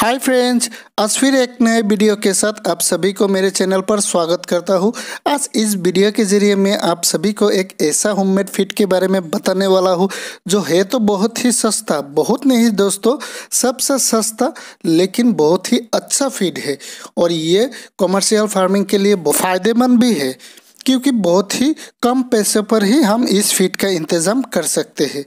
hi friends आज फिर एक नए वीडियो के साथ आप सभी को मेरे चैनल पर स्वागत करता हूँ आज इस वीडियो के ज़रिए मैं आप सभी को एक ऐसा होममेड फिट के बारे में बताने वाला हूँ जो है तो बहुत ही सस्ता बहुत नहीं दोस्तों सबसे सस्ता लेकिन बहुत ही अच्छा फिट है और ये कॉमर्शियल फार्मिंग के लिए फ़ायदेमंद भी है क्योंकि बहुत ही कम पैसे पर ही हम इस फिट का इंतज़ाम कर सकते हैं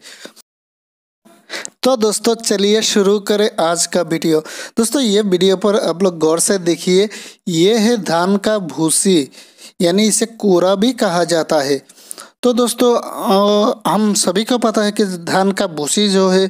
तो दोस्तों चलिए शुरू करें आज का वीडियो दोस्तों ये वीडियो पर आप लोग गौर से देखिए ये है धान का भूसी यानी इसे कूरा भी कहा जाता है तो दोस्तों हम सभी को पता है कि धान का भूसी जो है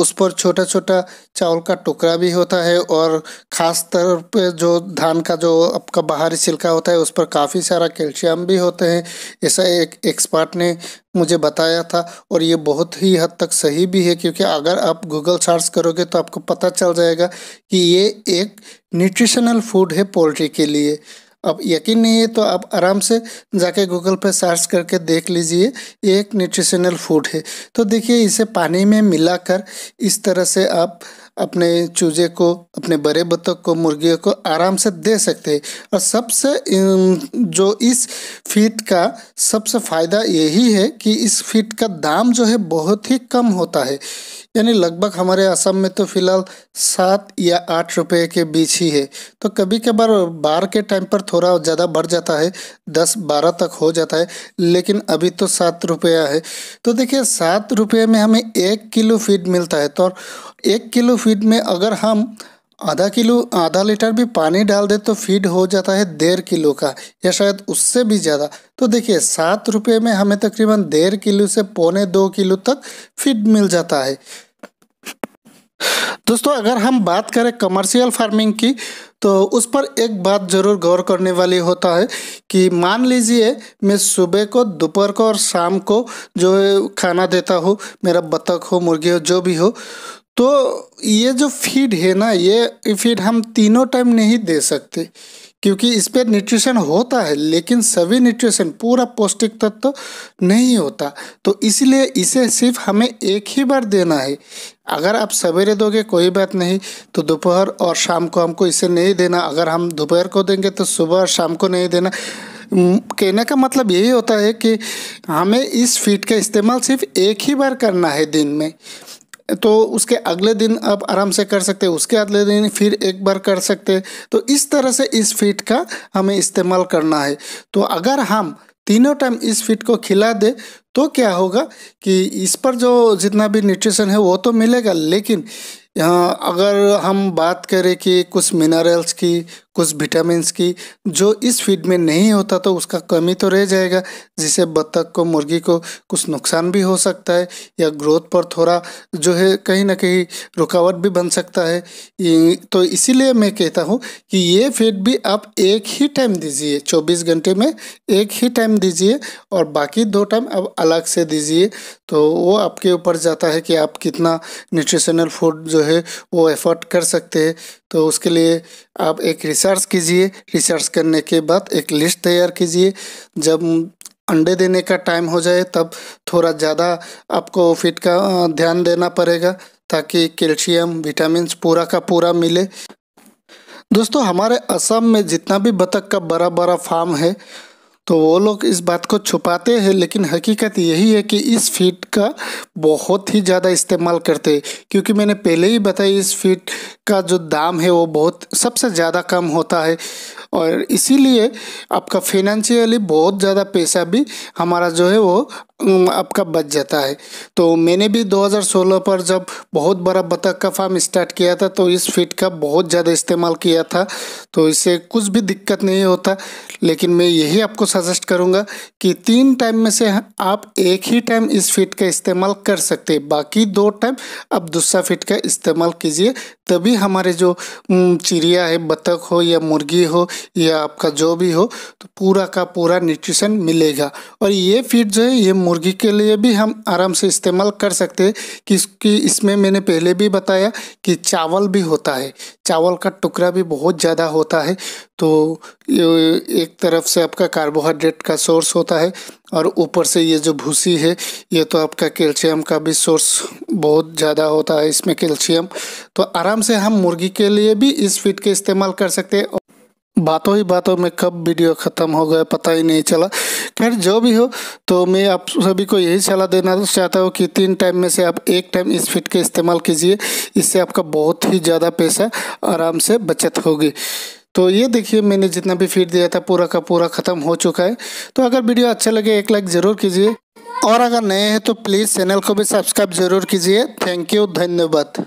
उस पर छोटा छोटा चावल का टुकड़ा भी होता है और ख़ास तौर पे जो धान का जो आपका बाहरी छिलका होता है उस पर काफ़ी सारा कैल्शियम भी होते हैं ऐसा एक एक्सपर्ट ने मुझे बताया था और ये बहुत ही हद तक सही भी है क्योंकि अगर आप गूगल सर्च करोगे तो आपको पता चल जाएगा कि ये एक न्यूट्रिशनल फूड है पोल्ट्री के लिए अब यकीन नहीं है तो आप आराम से जाके गूगल पे सर्च करके देख लीजिए ये एक न्यूट्रिशनल फूड है तो देखिए इसे पानी में मिलाकर इस तरह से आप अपने चूजे को अपने बड़े बतख को मुर्गियों को आराम से दे सकते हैं और सबसे जो इस फीट का सबसे फ़ायदा यही है कि इस फीट का दाम जो है बहुत ही कम होता है यानी लगभग हमारे असम में तो फिलहाल सात या आठ रुपए के बीच ही है तो कभी कभार बार के टाइम पर थोड़ा ज़्यादा बढ़ जाता है दस बारह तक हो जाता है लेकिन अभी तो सात रुपया है तो देखिए सात रुपये में हमें एक किलो फीड मिलता है तो एक किलो फीड में अगर हम आधा किलो आधा लीटर भी पानी डाल दे तो फीड हो जाता है डेढ़ किलो का या शायद उससे भी ज़्यादा तो देखिए सात रुपये में हमें तकरीबन डेढ़ किलो से पौने दो किलो तक फीड मिल जाता है दोस्तों अगर हम बात करें कमर्शियल फार्मिंग की तो उस पर एक बात ज़रूर गौर करने वाली होता है कि मान लीजिए मैं सुबह को दोपहर को और शाम को जो खाना देता हूँ मेरा बतख हो मुर्गी हो जो भी हो तो ये जो फीड है ना ये फीड हम तीनों टाइम नहीं दे सकते क्योंकि इस पर न्यूट्रिशन होता है लेकिन सभी न्यूट्रिशन पूरा पौष्टिक तत्व तो नहीं होता तो इसलिए इसे सिर्फ हमें एक ही बार देना है अगर आप सवेरे दोगे कोई बात नहीं तो दोपहर और शाम को हमको इसे नहीं देना अगर हम दोपहर को देंगे तो सुबह और शाम को नहीं देना कहने का मतलब यही होता है कि हमें इस फीड का इस्तेमाल सिर्फ एक ही बार करना है दिन में तो उसके अगले दिन आप आराम से कर सकते उसके अगले दिन फिर एक बार कर सकते तो इस तरह से इस फीट का हमें इस्तेमाल करना है तो अगर हम तीनों टाइम इस फीट को खिला दे तो क्या होगा कि इस पर जो जितना भी न्यूट्रिशन है वो तो मिलेगा लेकिन अगर हम बात करें कि कुछ मिनरल्स की कुछ विटामिन्स की जो इस फीड में नहीं होता तो उसका कमी तो रह जाएगा जिससे बत्तख को मुर्गी को कुछ नुकसान भी हो सकता है या ग्रोथ पर थोड़ा जो है कहीं ना कहीं रुकावट भी बन सकता है तो इसीलिए मैं कहता हूँ कि ये फीड भी आप एक ही टाइम दीजिए चौबीस घंटे में एक ही टाइम दीजिए और बाकी दो टाइम आप अलग से दीजिए तो वो आपके ऊपर जाता है कि आप कितना न्यूट्रिशनल फूड जो है वो एफर्ट कर सकते हैं तो उसके लिए आप एक रिसर्च रिसर्च कीजिए रिसर्च करने के बाद एक लिस्ट तैयार कीजिए जब अंडे देने का टाइम हो जाए तब थोड़ा ज़्यादा आपको फिट का ध्यान देना पड़ेगा ताकि कैल्शियम विटामिन पूरा का पूरा मिले दोस्तों हमारे असम में जितना भी बतख का बड़ा बड़ा फार्म है तो वो लोग इस बात को छुपाते हैं लेकिन हकीकत यही है कि इस फीड का बहुत ही ज़्यादा इस्तेमाल करते हैं क्योंकि मैंने पहले ही बताया इस फीड का जो दाम है वो बहुत सबसे ज़्यादा कम होता है और इसीलिए आपका फिनेंशियली बहुत ज़्यादा पैसा भी हमारा जो है वो आपका बच जाता है तो मैंने भी 2016 पर जब बहुत बड़ा बतख का फार्म स्टार्ट किया था तो इस फीट का बहुत ज़्यादा इस्तेमाल किया था तो इससे कुछ भी दिक्कत नहीं होता लेकिन मैं यही आपको सजेस्ट करूँगा कि तीन टाइम में से आप एक ही टाइम इस फीट का इस्तेमाल कर सकते हैं बाकी दो टाइम आप दूसरा फिट का इस्तेमाल कीजिए तभी हमारे जो चिड़िया है बतख हो या मुर्गी हो या आपका जो भी हो तो पूरा का पूरा न्यूट्रिशन मिलेगा और ये फीट जो है ये मुर्गी के लिए भी हम आराम से इस्तेमाल कर सकते हैं कि इसमें मैंने पहले भी बताया कि चावल भी होता है चावल का टुकड़ा भी बहुत ज़्यादा होता है तो एक तरफ से आपका कार्बोहाइड्रेट का सोर्स होता है और ऊपर से ये जो भूसी है ये तो आपका कैल्शियम का भी सोर्स बहुत ज़्यादा होता है इसमें कैल्शियम तो आराम से हम मुर्गी के लिए भी इस फीड के इस्तेमाल कर सकते हैं बातों ही बातों में कब वीडियो ख़त्म हो गया पता ही नहीं चला खैर जो भी हो तो मैं आप सभी को यही सलाह देना चाहता हूँ कि तीन टाइम में से आप एक टाइम इस फिट के इस्तेमाल कीजिए इससे आपका बहुत ही ज़्यादा पैसा आराम से बचत होगी तो ये देखिए मैंने जितना भी फिट दिया था पूरा का पूरा ख़त्म हो चुका है तो अगर वीडियो अच्छा लगे एक लाइक ज़रूर कीजिए और अगर नए हैं तो प्लीज़ चैनल को भी सब्सक्राइब ज़रूर कीजिए थैंक यू धन्यवाद